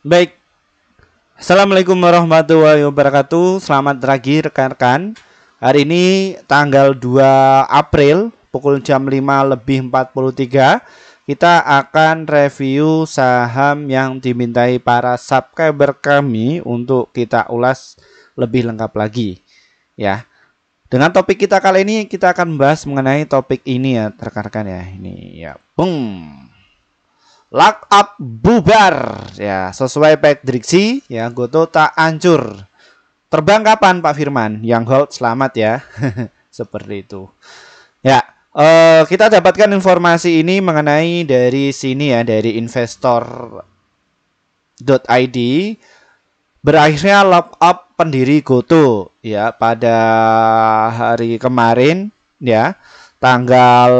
Baik. Assalamualaikum warahmatullahi wabarakatuh. Selamat pagi rekan-rekan. Hari ini tanggal 2 April pukul jam 5 lebih 43 kita akan review saham yang dimintai para subscriber kami untuk kita ulas lebih lengkap lagi ya. Dengan topik kita kali ini kita akan bahas mengenai topik ini ya rekan-rekan ya. Ini ya. Boom. Lock up bubar ya sesuai prediksi ya Goto tak hancur. Terbang kapan Pak Firman? Yang hold selamat ya. Seperti itu. Ya, eh, kita dapatkan informasi ini mengenai dari sini ya dari investor. Id berakhirnya lock up pendiri Goto ya pada hari kemarin ya tanggal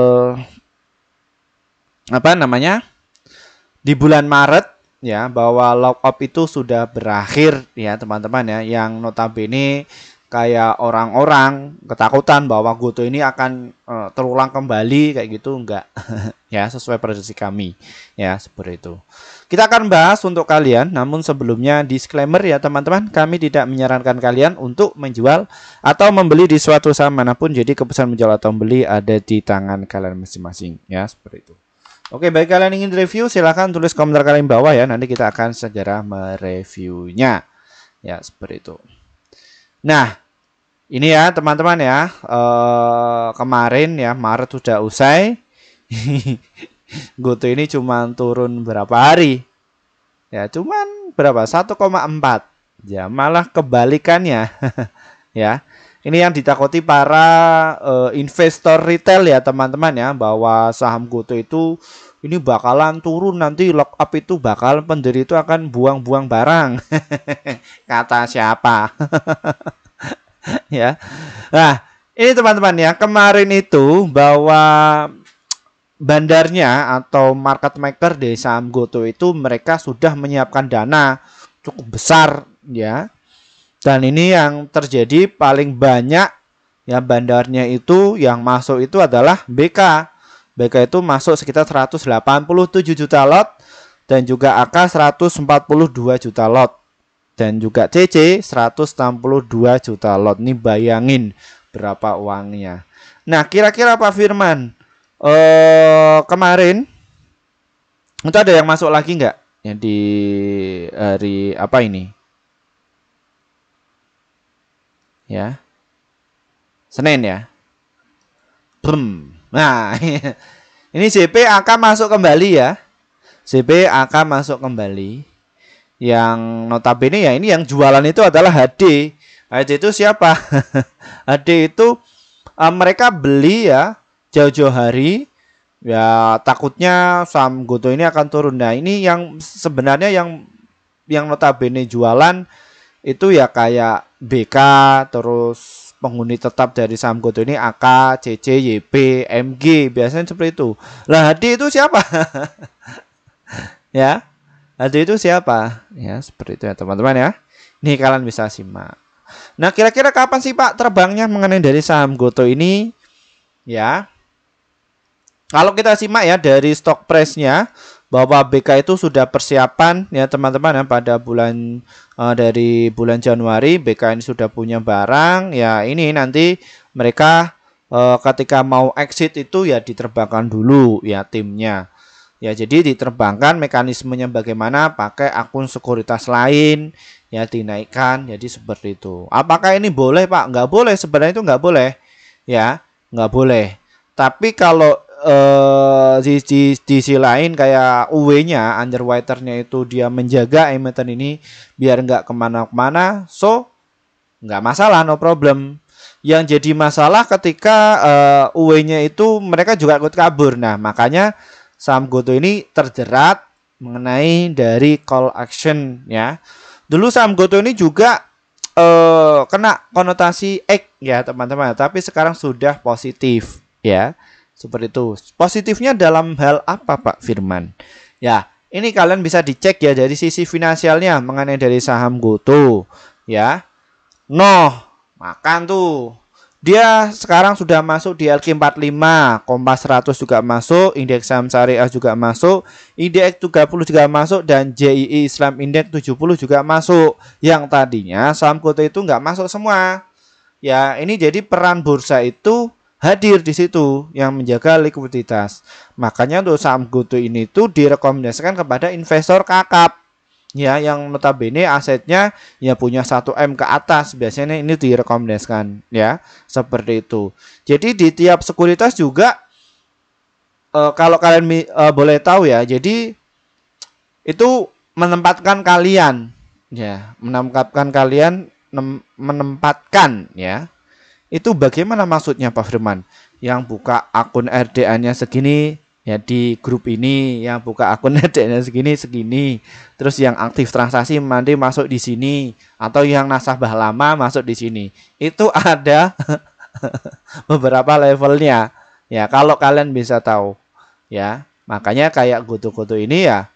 apa namanya? di bulan Maret ya bahwa lock up itu sudah berakhir ya teman-teman ya yang notabene kayak orang-orang ketakutan bahwa Goto ini akan uh, terulang kembali kayak gitu enggak ya sesuai prediksi kami ya seperti itu. Kita akan bahas untuk kalian namun sebelumnya disclaimer ya teman-teman kami tidak menyarankan kalian untuk menjual atau membeli di suatu saham manapun jadi keputusan menjual atau membeli ada di tangan kalian masing-masing ya seperti itu. Oke, baik kalian ingin review silahkan tulis komentar kalian bawah ya. Nanti kita akan segera mereviewnya. Ya, seperti itu. Nah, ini ya teman-teman ya. Eh, kemarin ya Maret sudah usai. Goto ini cuma turun berapa hari? Ya, cuman berapa? 1,4. Ya, malah kebalikannya. ya. Ini yang ditakuti para uh, investor retail ya teman-teman ya bahwa saham GoTo itu ini bakalan turun nanti lock up itu bakal pendiri itu akan buang-buang barang. Kata siapa? ya. Nah, ini teman-teman ya, kemarin itu bahwa bandarnya atau market maker di saham GoTo itu mereka sudah menyiapkan dana cukup besar ya dan ini yang terjadi paling banyak ya bandarnya itu yang masuk itu adalah BK. BK itu masuk sekitar 187 juta lot dan juga AK 142 juta lot dan juga CC 162 juta lot. Nih bayangin berapa uangnya. Nah, kira-kira Pak Firman eh kemarin itu ada yang masuk lagi nggak? Yang di hari apa ini? ya. Senin ya. Brum. Nah, ini CP akan masuk kembali ya. CP akan masuk kembali. Yang notabene ya ini yang jualan itu adalah HD. HD itu siapa? HD itu uh, mereka beli ya jauh-jauh hari ya takutnya saham Goto ini akan turun. Nah, ini yang sebenarnya yang yang notabene jualan itu ya kayak BK terus penghuni tetap dari saham goto ini AK, CC, YP, MG biasanya seperti itu. Lah hadi itu siapa? ya. hadi itu siapa? Ya, seperti itu ya teman-teman ya. Ini kalian bisa simak. Nah, kira-kira kapan sih Pak terbangnya mengenai dari saham goto ini? Ya. Kalau kita simak ya dari stock price-nya, bahwa BK itu sudah persiapan ya teman-teman ya pada bulan uh, dari bulan Januari BK ini sudah punya barang ya ini nanti mereka uh, ketika mau exit itu ya diterbangkan dulu ya timnya. Ya, jadi diterbangkan mekanismenya bagaimana pakai akun sekuritas lain ya dinaikkan. Jadi seperti itu. Apakah ini boleh, Pak? Nggak boleh. Sebenarnya itu nggak boleh. Ya, nggak boleh. Tapi kalau eh di, di, di sisi lain kayak UW-nya underwriternya itu dia menjaga emiten ini biar nggak kemana-mana so nggak masalah no problem yang jadi masalah ketika uh, eh, UW-nya itu mereka juga ikut kabur nah makanya saham Goto ini terjerat mengenai dari call action ya dulu saham Goto ini juga uh, kena konotasi X ya teman-teman tapi sekarang sudah positif ya seperti itu. Positifnya dalam hal apa Pak Firman? Ya, ini kalian bisa dicek ya dari sisi finansialnya mengenai dari saham GoTo ya. no makan tuh. Dia sekarang sudah masuk di LQ45, Kompas 100 juga masuk, indeks saham syariah juga masuk, indeks 30 juga masuk, dan JII Islam Index 70 juga masuk. Yang tadinya saham GoTo itu nggak masuk semua. Ya, ini jadi peran bursa itu hadir di situ yang menjaga likuiditas. Makanya untuk saham GoTo ini tuh direkomendasikan kepada investor kakap ya yang notabene asetnya ya punya 1M ke atas biasanya ini direkomendasikan ya seperti itu. Jadi di tiap sekuritas juga e, kalau kalian e, boleh tahu ya. Jadi itu menempatkan kalian ya, menempatkan kalian menempatkan ya itu bagaimana maksudnya Pak Firman? Yang buka akun RDA-nya segini, ya di grup ini yang buka akun RD-nya segini segini terus yang aktif transaksi mandi masuk di sini atau yang nasabah lama masuk di sini itu ada beberapa levelnya ya kalau kalian bisa tahu ya makanya kayak gutu-gutu ini ya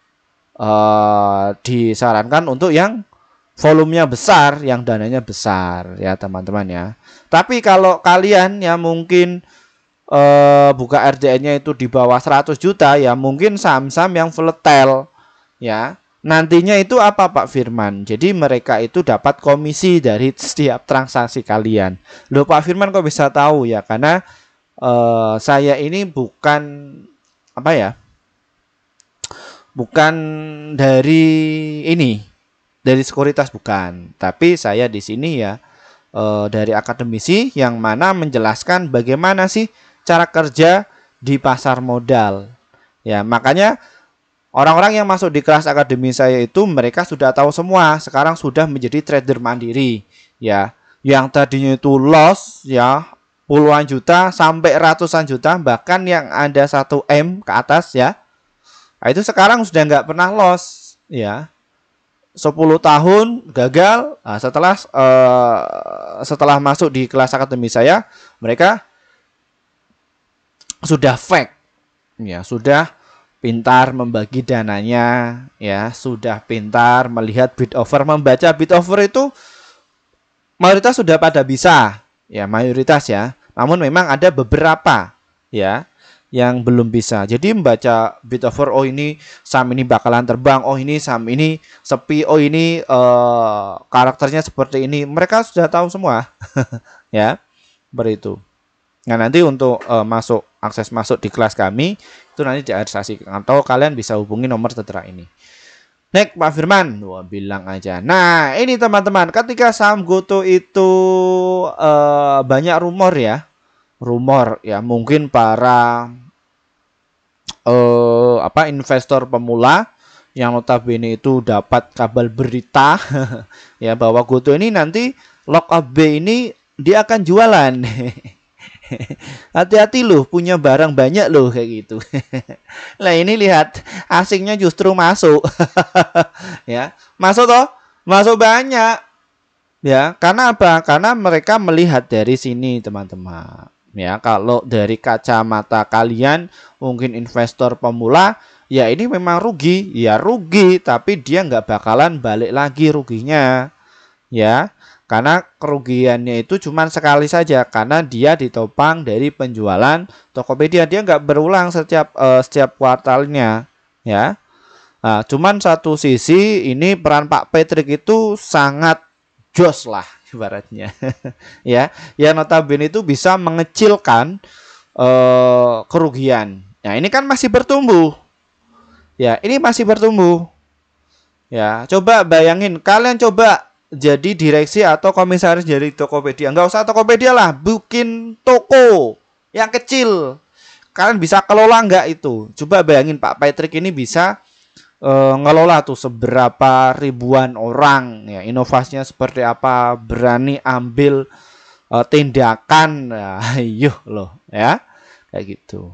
eh, disarankan untuk yang volumenya besar, yang dananya besar ya teman-teman ya. Tapi kalau kalian ya mungkin eh, buka RDN nya itu di bawah 100 juta ya mungkin saham-saham yang volatile, ya. Nantinya itu apa Pak Firman? Jadi mereka itu dapat komisi dari setiap transaksi kalian. Loh Pak Firman kok bisa tahu ya? Karena eh, saya ini bukan apa ya? Bukan dari ini dari sekuritas bukan, tapi saya di sini ya e, dari akademisi yang mana menjelaskan bagaimana sih cara kerja di pasar modal. Ya, makanya orang-orang yang masuk di kelas akademi saya itu mereka sudah tahu semua, sekarang sudah menjadi trader mandiri, ya. Yang tadinya itu loss ya puluhan juta sampai ratusan juta, bahkan yang ada 1 M ke atas ya. Nah, itu sekarang sudah nggak pernah loss, ya 10 tahun gagal. Nah, setelah uh, setelah masuk di kelas akademi saya, mereka sudah fake Ya, sudah pintar membagi dananya, ya, sudah pintar melihat bid over, membaca bid over itu mayoritas sudah pada bisa. Ya, mayoritas ya. Namun memang ada beberapa ya yang belum bisa. Jadi membaca bit over oh ini saham ini bakalan terbang, oh ini saham ini sepi, oh ini uh, karakternya seperti ini. Mereka sudah tahu semua. ya. Seperti itu. Nah, nanti untuk uh, masuk akses masuk di kelas kami itu nanti diadresasikan atau kalian bisa hubungi nomor tertera ini. Nek Pak Firman, wah bilang aja. Nah, ini teman-teman, ketika saham Goto itu uh, banyak rumor ya, rumor ya mungkin para eh, apa investor pemula yang notabene itu dapat kabel berita ya bahwa Goto ini nanti lock up B ini dia akan jualan. Hati-hati loh punya barang banyak loh kayak gitu. nah ini lihat asingnya justru masuk. ya, masuk toh? Masuk banyak. Ya, karena apa? Karena mereka melihat dari sini, teman-teman ya kalau dari kacamata kalian mungkin investor pemula ya ini memang rugi ya rugi tapi dia nggak bakalan balik lagi ruginya ya karena kerugiannya itu cuma sekali saja karena dia ditopang dari penjualan Tokopedia dia nggak berulang setiap uh, setiap kuartalnya ya nah, cuman satu sisi ini peran Pak Patrick itu sangat jos lah ibaratnya. ya, ya notabene itu bisa mengecilkan uh, kerugian. Nah, ini kan masih bertumbuh. Ya, ini masih bertumbuh. Ya, coba bayangin kalian coba jadi direksi atau komisaris dari Tokopedia. nggak usah Tokopedia lah, bikin toko yang kecil. Kalian bisa kelola nggak itu? Coba bayangin Pak Patrick ini bisa e, ngelola tuh seberapa ribuan orang ya inovasinya seperti apa berani ambil e, tindakan ya ya, loh ya kayak gitu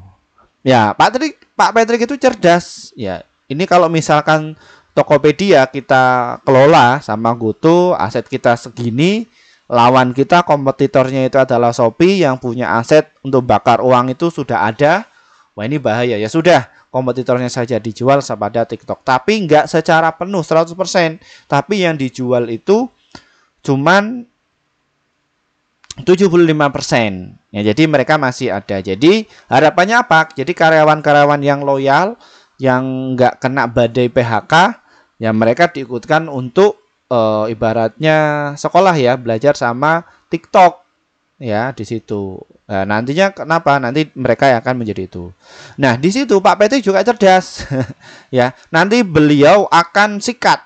ya Pak Patrick Pak Patrick itu cerdas ya ini kalau misalkan Tokopedia kita kelola sama Goto aset kita segini lawan kita kompetitornya itu adalah Shopee yang punya aset untuk bakar uang itu sudah ada Wah ini bahaya ya sudah kompetitornya saja dijual kepada TikTok tapi nggak secara penuh 100% tapi yang dijual itu cuman 75% ya jadi mereka masih ada jadi harapannya apa jadi karyawan-karyawan yang loyal yang nggak kena badai PHK ya mereka diikutkan untuk e, ibaratnya sekolah ya belajar sama TikTok ya di situ. Nah, nantinya kenapa? Nanti mereka yang akan menjadi itu. Nah, di situ Pak PT juga cerdas. ya, nanti beliau akan sikat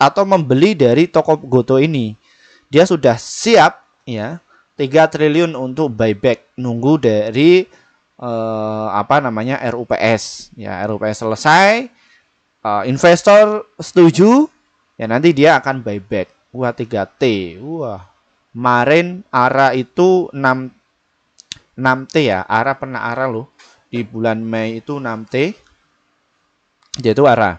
atau membeli dari toko Goto ini. Dia sudah siap ya 3 triliun untuk buyback nunggu dari eh, apa namanya RUPS. Ya, RUPS selesai eh, investor setuju ya nanti dia akan buyback. Wah, 3T. Wah, Marin arah itu 6 6T ya. arah pernah arah loh. Di bulan Mei itu 6T. Yaitu arah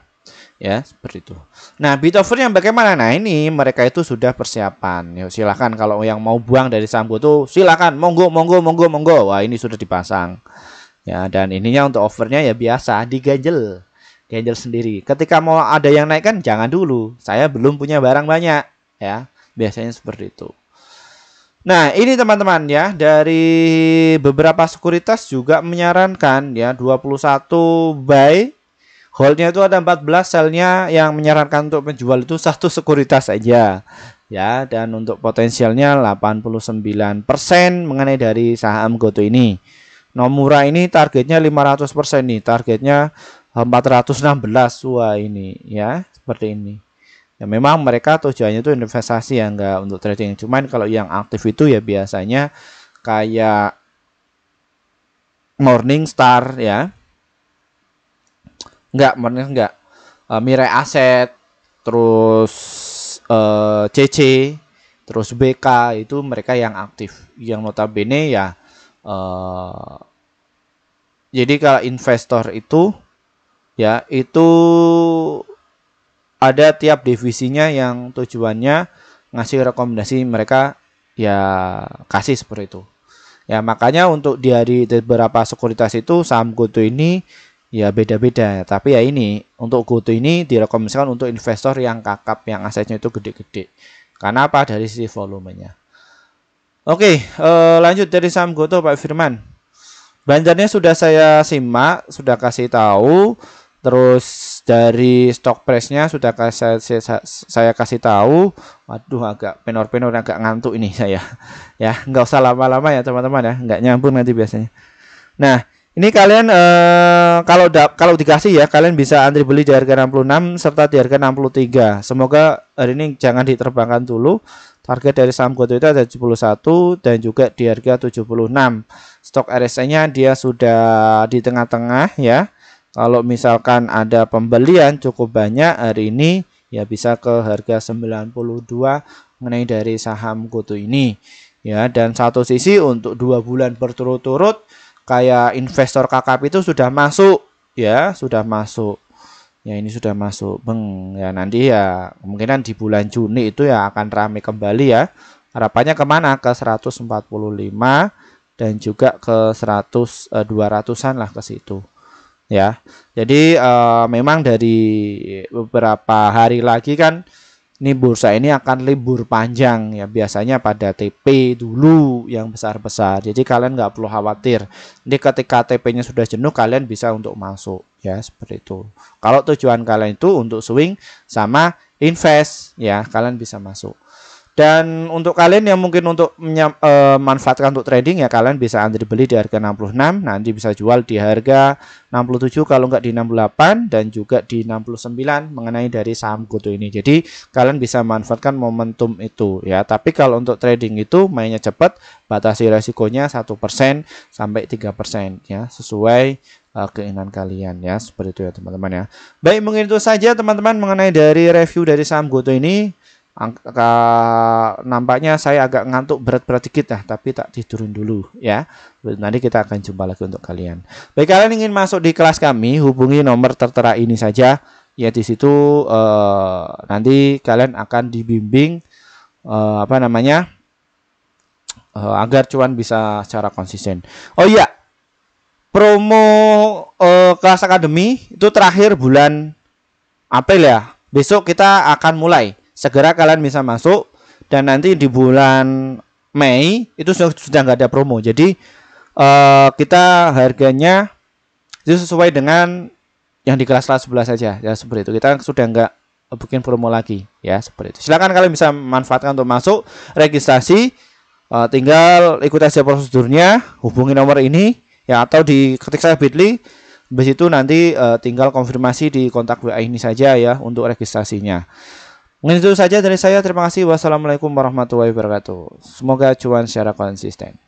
Ya, seperti itu. Nah, Bitover yang bagaimana? Nah, ini mereka itu sudah persiapan. Yuk, silakan kalau yang mau buang dari Sambo tuh silakan. Monggo, monggo, monggo, monggo. Wah, ini sudah dipasang. Ya, dan ininya untuk overnya ya biasa diganjel. Ganjel sendiri. Ketika mau ada yang naik kan jangan dulu. Saya belum punya barang banyak, ya. Biasanya seperti itu. Nah, ini teman-teman ya, dari beberapa sekuritas juga menyarankan ya 21 buy holdnya itu ada 14 selnya yang menyarankan untuk menjual itu satu sekuritas aja ya dan untuk potensialnya 89% mengenai dari saham Goto ini. Nomura ini targetnya 500% nih, targetnya 416 wah ini ya, seperti ini ya memang mereka tujuannya itu investasi ya enggak untuk trading cuman kalau yang aktif itu ya biasanya kayak Morningstar ya enggak Morning enggak uh, eh, Mirai Aset terus uh, eh, CC terus BK itu mereka yang aktif yang notabene ya uh, jadi kalau investor itu ya itu ada tiap divisinya yang tujuannya ngasih rekomendasi mereka ya kasih seperti itu. Ya makanya untuk di hari beberapa sekuritas itu saham GoTo ini ya beda-beda. Tapi ya ini untuk GoTo ini direkomendasikan untuk investor yang kakap yang asetnya itu gede-gede. Karena apa? Dari sisi volumenya. Oke, eh, lanjut dari saham GoTo Pak Firman. Banjarnya sudah saya simak, sudah kasih tahu Terus dari stock price-nya sudah saya, saya, saya kasih tahu. Waduh agak penor-penor agak ngantuk ini saya. Ya, nggak usah lama-lama ya teman-teman ya, nggak nyambung nanti biasanya. Nah, ini kalian eh, kalau da, kalau dikasih ya kalian bisa antri beli di harga 66 serta di harga 63. Semoga hari ini jangan diterbangkan dulu. Target dari saham GoTo itu ada 71 dan juga di harga 76. Stok RSI-nya dia sudah di tengah-tengah ya. Kalau misalkan ada pembelian cukup banyak hari ini ya bisa ke harga 92 mengenai dari saham Goto ini. Ya, dan satu sisi untuk dua bulan berturut-turut kayak investor kakap itu sudah masuk ya, sudah masuk ya ini sudah masuk beng ya nanti ya kemungkinan di bulan Juni itu ya akan ramai kembali ya harapannya kemana ke 145 dan juga ke 100 eh, 200an lah ke situ ya. Jadi uh, memang dari beberapa hari lagi kan ini bursa ini akan libur panjang ya biasanya pada TP dulu yang besar-besar jadi kalian nggak perlu khawatir Ini ketika TP-nya sudah jenuh kalian bisa untuk masuk ya seperti itu kalau tujuan kalian itu untuk swing sama invest ya kalian bisa masuk dan untuk kalian yang mungkin untuk eh, manfaatkan untuk trading ya kalian bisa antri beli di harga 66, nanti bisa jual di harga 67 kalau nggak di 68 dan juga di 69 mengenai dari saham Goto ini. Jadi kalian bisa manfaatkan momentum itu ya. Tapi kalau untuk trading itu mainnya cepat, batasi resikonya 1% sampai 3% ya sesuai eh, keinginan kalian ya. Seperti itu ya teman-teman ya. Baik mungkin itu saja teman-teman mengenai dari review dari saham Goto ini angka nampaknya saya agak ngantuk berat-berat dikit ya tapi tak tidurin dulu ya nanti kita akan jumpa lagi untuk kalian baik kalian ingin masuk di kelas kami hubungi nomor tertera ini saja ya di situ eh, nanti kalian akan dibimbing eh, apa namanya eh, agar cuan bisa secara konsisten oh iya promo eh, kelas akademi itu terakhir bulan April ya besok kita akan mulai segera kalian bisa masuk dan nanti di bulan Mei itu sudah nggak ada promo. Jadi uh, kita harganya itu sesuai dengan yang di kelas-kelas 11 saja ya seperti itu. Kita sudah nggak bikin promo lagi ya seperti itu. Silakan kalian bisa manfaatkan untuk masuk registrasi uh, tinggal ikuti aja prosedurnya, hubungi nomor ini ya atau di ketik saya Bitly Habis itu nanti uh, tinggal konfirmasi di kontak WA ini saja ya untuk registrasinya. Mungkin itu saja dari saya. Terima kasih. Wassalamualaikum warahmatullahi wabarakatuh. Semoga cuan secara konsisten.